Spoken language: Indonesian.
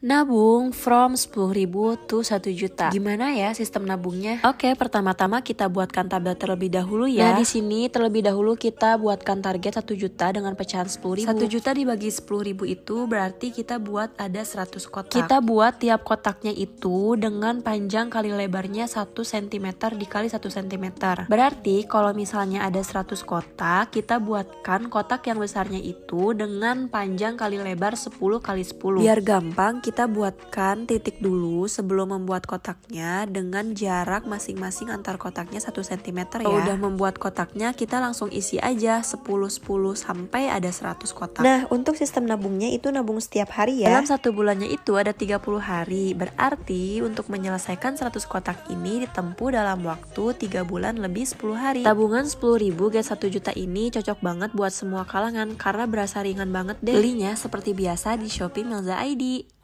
Nabung from 10.000 to 1 juta. Gimana ya sistem nabungnya? Oke, pertama-tama kita buatkan tabel terlebih dahulu ya. Nah, di sini terlebih dahulu kita buatkan target 1 juta dengan pecahan 10.000. 1 juta dibagi 10.000 itu berarti kita buat ada 100 kotak. Kita buat tiap kotaknya itu dengan panjang kali lebarnya 1 cm dikali 1 cm. Berarti kalau misalnya ada 100 kotak, kita buatkan kotak yang besarnya itu dengan panjang kali lebar 10 kali 10. Biar gampang, kita kita buatkan titik dulu sebelum membuat kotaknya dengan jarak masing-masing antar kotaknya 1 cm ya. Kalau udah membuat kotaknya, kita langsung isi aja 10-10 sampai ada 100 kotak. Nah, untuk sistem nabungnya itu nabung setiap hari ya. Dalam satu bulannya itu ada 30 hari. Berarti untuk menyelesaikan 100 kotak ini ditempuh dalam waktu 3 bulan lebih 10 hari. Tabungan 10.000 guys 1 juta ini cocok banget buat semua kalangan karena berasa ringan banget deh. Belinya seperti biasa di Shopee Melza ID.